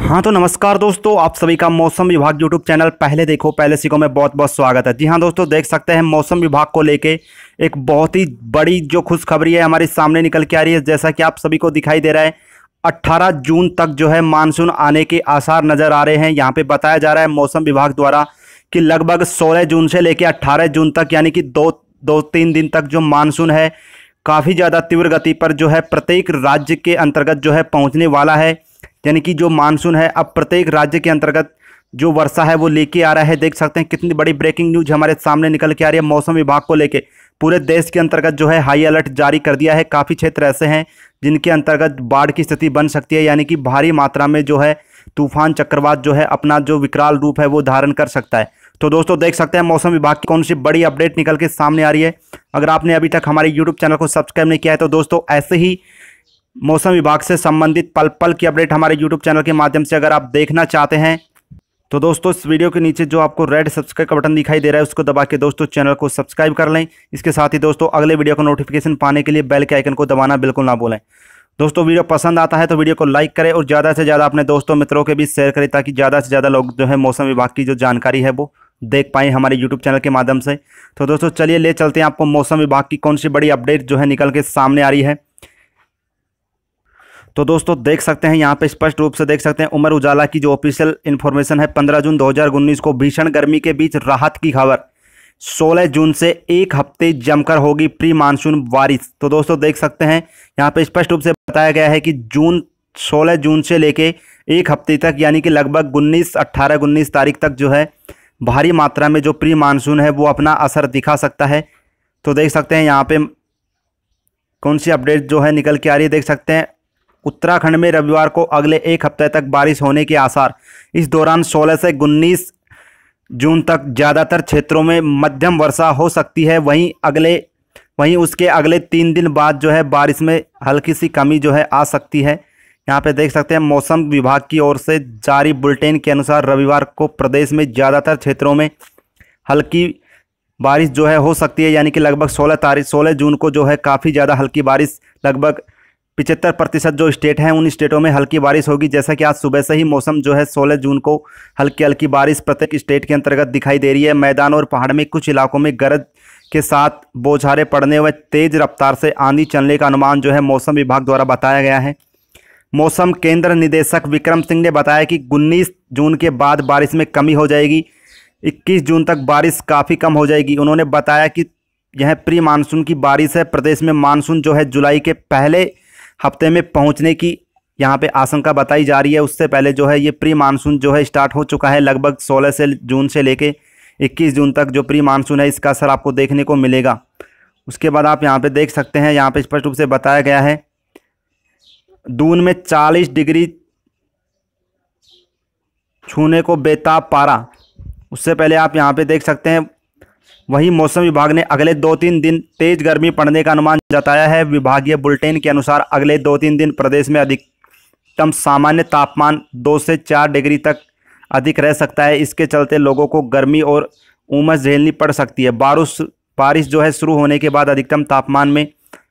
हाँ तो नमस्कार दोस्तों आप सभी का मौसम विभाग यूट्यूब चैनल पहले देखो पहले सीखो में बहुत बहुत स्वागत है जी हाँ दोस्तों देख सकते हैं मौसम विभाग को लेके एक बहुत ही बड़ी जो खुशखबरी है हमारे सामने निकल के आ रही है जैसा कि आप सभी को दिखाई दे रहा है 18 जून तक जो है मानसून आने के आसार नज़र आ रहे हैं यहाँ पर बताया जा रहा है मौसम विभाग द्वारा कि लगभग सोलह जून से लेकर अट्ठारह जून तक यानी कि दो दो तीन दिन तक जो मानसून है काफ़ी ज़्यादा तीव्र गति पर जो है प्रत्येक राज्य के अंतर्गत जो है पहुँचने वाला है यानी कि जो मानसून है अब प्रत्येक राज्य के अंतर्गत जो वर्षा है वो लेके आ रहा है देख सकते हैं कितनी बड़ी ब्रेकिंग न्यूज हमारे सामने निकल के आ रही है मौसम विभाग को लेके पूरे देश के अंतर्गत जो है हाई अलर्ट जारी कर दिया है काफ़ी क्षेत्र ऐसे हैं जिनके अंतर्गत बाढ़ की स्थिति बन सकती है यानी कि भारी मात्रा में जो है तूफान चक्रवात जो है अपना जो विकराल रूप है वो धारण कर सकता है तो दोस्तों देख सकते हैं मौसम विभाग की कौन सी बड़ी अपडेट निकल के सामने आ रही है अगर आपने अभी तक हमारे यूट्यूब चैनल को सब्सक्राइब नहीं किया है तो दोस्तों ऐसे ही मौसम विभाग से संबंधित पल पल की अपडेट हमारे यूट्यूब चैनल के माध्यम से अगर आप देखना चाहते हैं तो दोस्तों इस वीडियो के नीचे जो आपको रेड सब्सक्राइब का बटन दिखाई दे रहा है उसको दबा के दोस्तों चैनल को सब्सक्राइब कर लें इसके साथ ही दोस्तों अगले वीडियो का नोटिफिकेशन पाने के लिए बेल के आइकन को दबाना बिल्कुल ना बोलें दोस्तों वीडियो पसंद आता है तो वीडियो को लाइक करें और ज़्यादा से ज़्यादा अपने दोस्तों मित्रों के बीच शेयर करें ताकि ज़्यादा से ज़्यादा लोग जो है मौसम विभाग की जो जानकारी है वो देख पाएँ हमारे यूट्यूब चैनल के माध्यम से तो दोस्तों चलिए ले चलते हैं आपको मौसम विभाग की कौन सी बड़ी अपडेट जो है निकल के सामने आ रही है तो दोस्तों देख सकते हैं यहाँ पे स्पष्ट रूप से देख सकते हैं उमर उजाला की जो ऑफिशियल इन्फॉर्मेशन है 15 जून 2019 को भीषण गर्मी के बीच राहत की खबर 16 जून से एक हफ्ते जमकर होगी प्री मानसून बारिश तो दोस्तों देख सकते हैं यहाँ पे स्पष्ट रूप से बताया गया है कि जून 16 जून से लेके एक हफ्ते तक यानी कि लगभग उन्नीस अट्ठारह उन्नीस तारीख तक जो है भारी मात्रा में जो प्री मानसून है वो अपना असर दिखा सकता है तो देख सकते हैं यहाँ पर कौन सी अपडेट जो है निकल के आ रही है देख सकते हैं उत्तराखंड में रविवार को अगले एक हफ्ते तक बारिश होने के आसार इस दौरान 16 से उन्नीस जून तक ज़्यादातर क्षेत्रों में मध्यम वर्षा हो सकती है वहीं अगले वहीं उसके अगले तीन दिन बाद जो है बारिश में हल्की सी कमी जो है आ सकती है यहाँ पे देख सकते हैं मौसम विभाग की ओर से जारी बुलेटिन के अनुसार रविवार को प्रदेश में ज़्यादातर क्षेत्रों में हल्की बारिश जो है हो सकती है यानी कि लगभग 16 तारीख 16 जून को जो है काफ़ी ज़्यादा हल्की बारिश लगभग पिचहत्तर प्रतिशत जो स्टेट हैं उन स्टेटों में हल्की बारिश होगी जैसा कि आज सुबह से ही मौसम जो है 16 जून को हल्की हल्की बारिश प्रत्येक स्टेट के अंतर्गत दिखाई दे रही है मैदान और पहाड़ में कुछ इलाकों में गरज के साथ बौछारें पड़ने व तेज़ रफ्तार से आंधी चलने का अनुमान जो है मौसम विभाग द्वारा बताया गया है मौसम केंद्र निदेशक विक्रम सिंह ने बताया कि उन्नीस जून के बाद बारिश में कमी हो जाएगी इक्कीस जून तक बारिश काफ़ी कम हो जाएगी उन्होंने बताया कि यह प्री मानसून की बारिश है प्रदेश में मानसून जो है जुलाई के पहले हफ्ते में पहुंचने की यहाँ पे आशंका बताई जा रही है उससे पहले जो है ये प्री मानसून जो है स्टार्ट हो चुका है लगभग 16 से जून से लेके 21 जून तक जो प्री मानसून है इसका असर आपको देखने को मिलेगा उसके बाद आप यहाँ पे देख सकते हैं यहाँ पे स्पष्ट रूप से बताया गया है दून में 40 डिग्री छूने को बेताब पारा उससे पहले आप यहाँ पर देख सकते हैं वहीं मौसम विभाग ने अगले दो तीन दिन तेज गर्मी पड़ने का अनुमान जताया है विभागीय बुलेटिन के अनुसार अगले दो तीन दिन प्रदेश में अधिकतम सामान्य तापमान दो से चार डिग्री तक अधिक रह सकता है इसके चलते लोगों को गर्मी और उमस झेलनी पड़ सकती है बारिश बारिश जो है शुरू होने के बाद अधिकतम तापमान में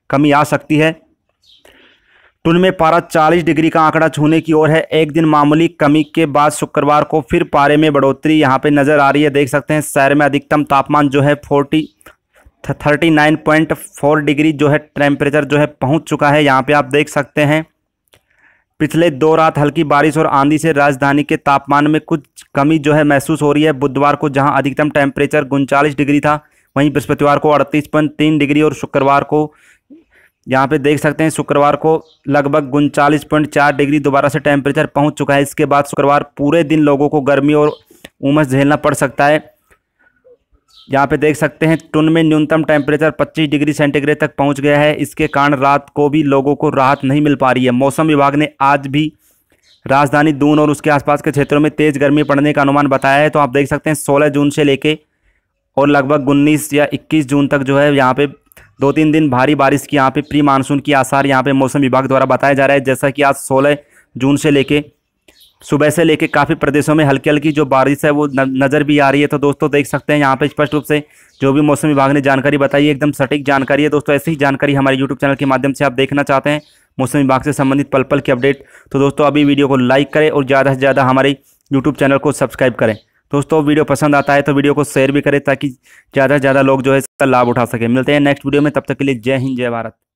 कमी आ सकती है टुल में पारा 40 डिग्री का आंकड़ा छूने की ओर है एक दिन मामूली कमी के बाद शुक्रवार को फिर पारे में बढ़ोतरी यहां पे नज़र आ रही है देख सकते हैं शहर में अधिकतम तापमान जो है forty thirty nine point four degree जो है टेम्परेचर जो है पहुंच चुका है यहाँ पे आप देख सकते हैं पिछले दो रात हल्की बारिश और आंधी से राजधानी के तापमान में कुछ कमी जो है महसूस हो रही है बुधवार को जहाँ अधिकतम टेम्परेचर उनचालीस डिग्री था वहीं बृहस्पतिवार को अड़तीस पॉइंट तीन डिग्री और शुक्रवार को यहाँ पे देख सकते हैं शुक्रवार को लगभग उनचालीस पॉइंट चार डिग्री दोबारा से टेम्परेचर पहुँच चुका है इसके बाद शुक्रवार पूरे दिन लोगों को गर्मी और उमस झेलना पड़ सकता है यहाँ पे देख सकते हैं टुन में न्यूनतम टेम्परेचर 25 डिग्री सेंटीग्रेड तक पहुँच गया है इसके कारण रात को भी लोगों को राहत नहीं मिल पा रही है मौसम विभाग ने आज भी राजधानी दून और उसके आसपास के क्षेत्रों में तेज़ गर्मी पड़ने का अनुमान बताया है तो आप देख सकते हैं सोलह जून से लेके और लगभग उन्नीस या इक्कीस जून तक जो है यहाँ पर दो तीन दिन भारी बारिश की यहाँ पे प्री मानसून के आसार यहाँ पे मौसम विभाग द्वारा बताया जा रहा है जैसा कि आज 16 जून से लेके सुबह से लेके काफ़ी प्रदेशों में हल्की हल्की जो बारिश है वो नज़र भी आ रही है तो दोस्तों देख सकते हैं यहाँ पे स्पष्ट रूप से जो भी मौसम विभाग ने जानकारी बताई एकदम सटीक जानकारी है दोस्तों ऐसी ही जानकारी हमारे यूट्यूब चैनल के माध्यम से आप देखना चाहते हैं मौसम विभाग से संबंधित पल पल की अपडेट तो दोस्तों अभी वीडियो को लाइक करें और ज़्यादा से ज़्यादा हमारे यूट्यूब चैनल को सब्सक्राइब करें दोस्तों वीडियो पसंद आता है तो वीडियो को शेयर भी करें ताकि ज़्यादा से ज़्यादा लोग जो है इसका लाभ उठा सके मिलते हैं नेक्स्ट वीडियो में तब तक के लिए जय हिंद जय भारत